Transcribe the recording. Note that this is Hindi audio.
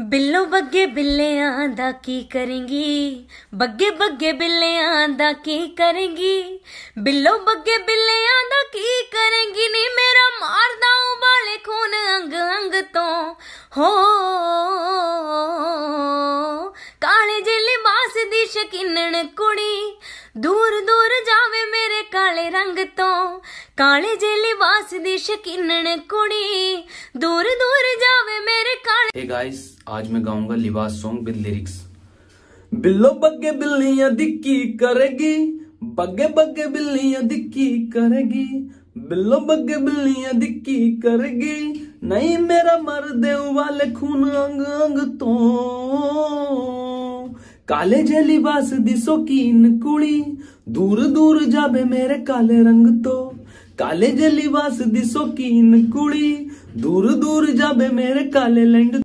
ਬਿੱਲੋ ਬੱਗੇ ਬਿੱਲਿਆਂ ਦਾ ਕੀ ਕਰੇਂਗੀ ਬੱਗੇ ਬੱਗੇ ਬਿੱਲਿਆਂ ਦਾ ਕੀ ਕਰੇਂਗੀ ਬਿੱਲੋ ਬੱਗੇ ਬਿੱਲਿਆਂ ਦਾ ਕੀ ਕਰੇਂਗੀ ਨੀ ਮੇਰਾ ਮਾਰਦਾ ਉਬਾਲੇ ਖੂਨ ਅੰਗ ਅੰਗ ਤੋਂ ਹੋ ਕਾਲੇ ਜੇ ਲਿਬਾਸ ਦੀ ਸ਼ਕਿਨਣ ਕੁੜੀ ਦੂਰ ਦੂਰ ਜਾਵੇ ਮੇਰੇ ਕਾਲੇ ਰੰਗ ਤੋਂ ਕਾਲੇ ਜੇ ਲਿਬਾਸ ਦੀ ਸ਼ਕਿਨਣ ਕੁੜੀ ਦੂਰ hey guys, आज मैं गाऊंगा लिबास सॉन्ग विद लिरिक्स बिल्लो बग्गे बिल्लियां दिक्की करेगी बग्गे बग्गे बिल्लियां दिक्की करेगी बिल्लो बग्गे बिल्लियां दिक्की करेगी नहीं मेरा मर दे वाले खून अंग अंग तो काले जे लिबास दिसो कीन कुड़ी दूर दूर जाबे मेरे काले रंग तो काले जे लिबास दिसो कीन कुड़ी दूर दूर जाबे मेरे काले लैंड